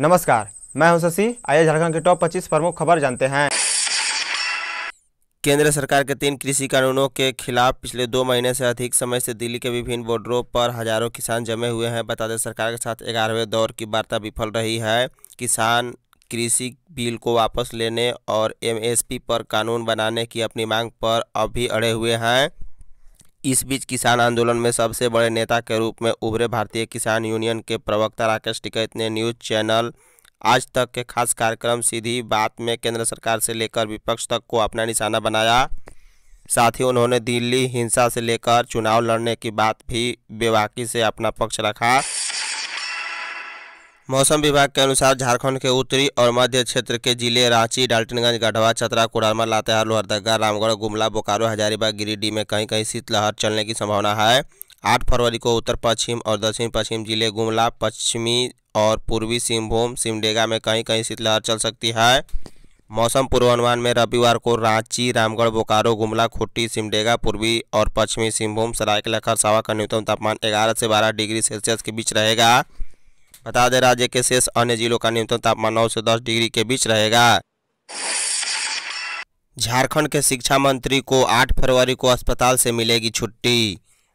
नमस्कार मैं हूं शशि आइए झारखंड के टॉप 25 प्रमुख खबर जानते हैं केंद्र सरकार के तीन कृषि कानूनों के खिलाफ पिछले दो महीने से अधिक समय से दिल्ली के विभिन्न बॉर्डरों पर हजारों किसान जमे हुए हैं बता दें सरकार के साथ ग्यारहवें दौर की वार्ता विफल रही है किसान कृषि बिल को वापस लेने और एमएसपी पर कानून बनाने की अपनी मांग पर अभी अड़े हुए हैं इस बीच किसान आंदोलन में सबसे बड़े नेता के रूप में उभरे भारतीय किसान यूनियन के प्रवक्ता राकेश टिकैत ने न्यूज चैनल आज तक के खास कार्यक्रम सीधी बात में केंद्र सरकार से लेकर विपक्ष तक को अपना निशाना बनाया साथ ही उन्होंने दिल्ली हिंसा से लेकर चुनाव लड़ने की बात भी बेबाकी से अपना पक्ष रखा मौसम विभाग के अनुसार झारखंड के उत्तरी और मध्य क्षेत्र के जिले रांची डाल्टनगंज गढ़वा चतरा कोडरमा लातेहार लोहरदगा रामगढ़ गुमला बोकारो हजारीबाग गिरिडीह में कहीं कहीं शीतलहर चलने की संभावना है आठ फरवरी को उत्तर पश्चिम और दक्षिण पश्चिम जिले गुमला पश्चिमी और पूर्वी सिंहभूम सिमडेगा में कहीं कहीं शीतलहर चल सकती है मौसम पूर्वानुमान में रविवार को रांची रामगढ़ बोकारो गुमला खुट्टी सिमडेगा पूर्वी और पश्चिमी सिंहभूम सरायकेला खरसावा का न्यूनतम तापमान 11 से 12 डिग्री सेल्सियस के बीच रहेगा बता दें राज्य के शेष अन्य जिलों का न्यूनतम तापमान नौ से दस डिग्री के बीच रहेगा झारखंड के शिक्षा मंत्री को 8 फरवरी को अस्पताल से मिलेगी छुट्टी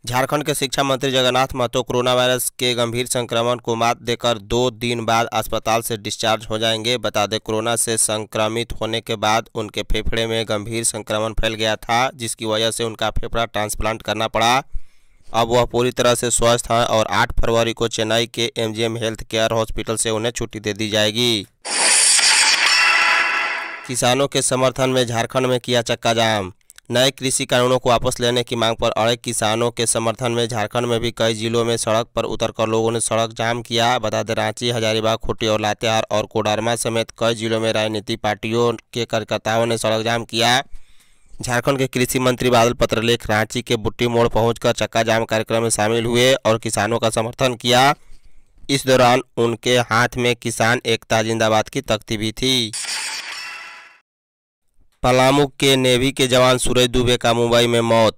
झारखंड के शिक्षा मंत्री जगन्नाथ महतो कोरोना वायरस के गंभीर संक्रमण को मात देकर दो दिन बाद अस्पताल से डिस्चार्ज हो जाएंगे बता दें कोरोना से संक्रमित होने के बाद उनके फेफड़े में गंभीर संक्रमण फैल गया था जिसकी वजह से उनका फेफड़ा ट्रांसप्लांट करना पड़ा अब वह पूरी तरह से स्वस्थ हैं और 8 फरवरी को चेन्नई के एमजीएम हेल्थ केयर हॉस्पिटल से उन्हें छुट्टी दे दी जाएगी किसानों के समर्थन में झारखंड में किया चक्का जाम नए कृषि कानूनों को वापस लेने की मांग पर अड़े किसानों के समर्थन में झारखंड में भी कई जिलों में सड़क पर उतरकर लोगों ने सड़क जाम किया बता दें रांची हजारीबाग खूटी और लातेहार और कोडरमा समेत कई जिलों में राजनीतिक पार्टियों के कार्यकर्ताओं ने सड़क जाम किया झारखंड के कृषि मंत्री बादल पत्रलेख रांची के बुट्टी मोड़ पहुंचकर चक्का जाम कार्यक्रम में शामिल हुए और किसानों का समर्थन किया इस दौरान उनके हाथ में किसान एकता जिंदाबाद की तख्ती भी थी पलामू के नेवी के जवान सूरज दुबे का मुंबई में मौत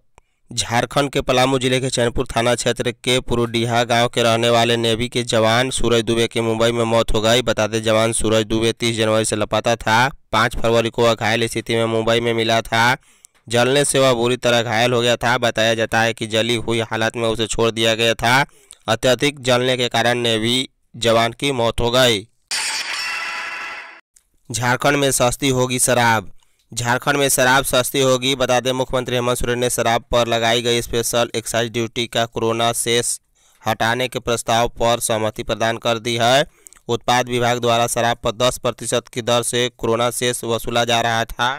झारखंड के पलामू जिले के चैनपुर थाना क्षेत्र के पुरुडीहा गांव के रहने वाले नेवी के जवान सूरज दुबे की मुंबई में मौत हो गई बताते जवान सूरज दुबे 30 जनवरी से लपाता था 5 फरवरी को वह घायल स्थिति में मुंबई में मिला था जलने से वह बुरी तरह घायल हो गया था बताया जाता है कि जली हुई हालत में उसे छोड़ दिया गया था अत्यधिक जलने के कारण नेवी जवान की मौत हो गई झारखंड में सस्ती होगी शराब झारखंड में शराब सस्ती होगी बता दें मुख्यमंत्री हेमंत सोरेन ने शराब पर लगाई गई स्पेशल एक्साइज ड्यूटी का कोरोना सेस हटाने के प्रस्ताव पर सहमति प्रदान कर दी है उत्पाद विभाग द्वारा शराब पर 10 प्रतिशत की दर से कोरोना सेस वसूला जा रहा था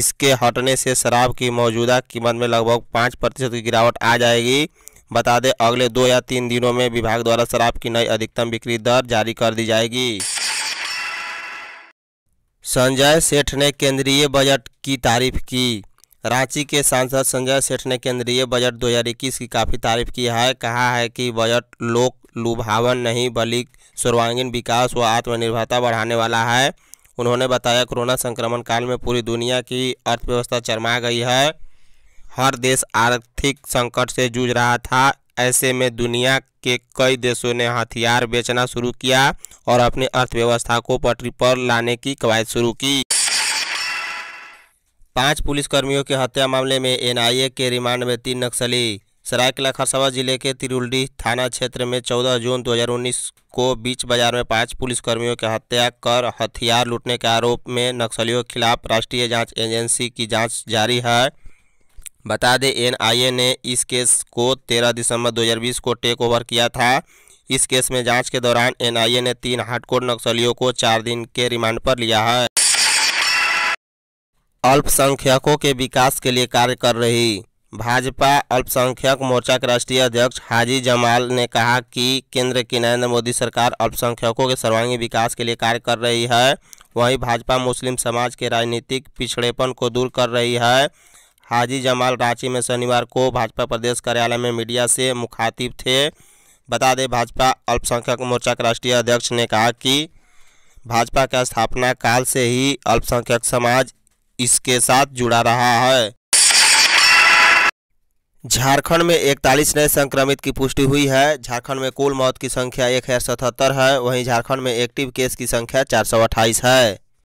इसके हटने से शराब की मौजूदा कीमत में लगभग पाँच प्रतिशत की गिरावट आ जाएगी बता दें अगले दो या तीन दिनों में विभाग द्वारा शराब की नई अधिकतम बिक्री दर जारी कर दी जाएगी संजय सेठ ने केंद्रीय बजट की तारीफ की रांची के सांसद संजय सेठ ने केंद्रीय बजट 2021 की काफ़ी तारीफ की है कहा है कि बजट लोक लुभावन नहीं बल्कि सर्वांगीण विकास व आत्मनिर्भरता बढ़ाने वाला है उन्होंने बताया कोरोना संक्रमण काल में पूरी दुनिया की अर्थव्यवस्था चरमा गई है हर देश आर्थिक संकट से जूझ रहा था ऐसे में दुनिया के कई देशों ने हथियार बेचना शुरू किया और अपनी अर्थव्यवस्था को पटरी पर लाने की कवायद शुरू की पांच पुलिसकर्मियों की हत्या मामले में एनआईए के रिमांड में तीन नक्सली सरायकला खरसावा जिले के तिरुल्डी थाना क्षेत्र में 14 जून 2019 को बीच बाजार में पांच पुलिसकर्मियों की हत्या कर हथियार लूटने के आरोप में नक्सलियों के खिलाफ राष्ट्रीय जांच एजेंसी की जांच जारी है बता दें एनआईए ने इस केस को 13 दिसंबर 2020 को टेक ओवर किया था इस केस में जांच के दौरान एनआईए ने तीन हार्डकोर नक्सलियों को चार दिन के रिमांड पर लिया है अल्पसंख्यकों के विकास के लिए कार्य कर रही भाजपा अल्पसंख्यक मोर्चा के राष्ट्रीय अध्यक्ष हाजी जमाल ने कहा कि केंद्र की नरेंद्र मोदी सरकार अल्पसंख्यकों के सर्वांगीण विकास के लिए कार्य कर रही है वहीं भाजपा मुस्लिम समाज के राजनीतिक पिछड़ेपन को दूर कर रही है हाजी जमाल रांची में शनिवार को भाजपा प्रदेश कार्यालय में मीडिया से मुखातिब थे बता दें भाजपा अल्पसंख्यक मोर्चा के राष्ट्रीय अध्यक्ष ने कहा कि भाजपा का स्थापना काल से ही अल्पसंख्यक समाज इसके साथ जुड़ा रहा है झारखंड में इकतालीस नए संक्रमित की पुष्टि हुई है झारखंड में कुल मौत की संख्या एक है वहीं झारखंड में एक्टिव केस की संख्या चार है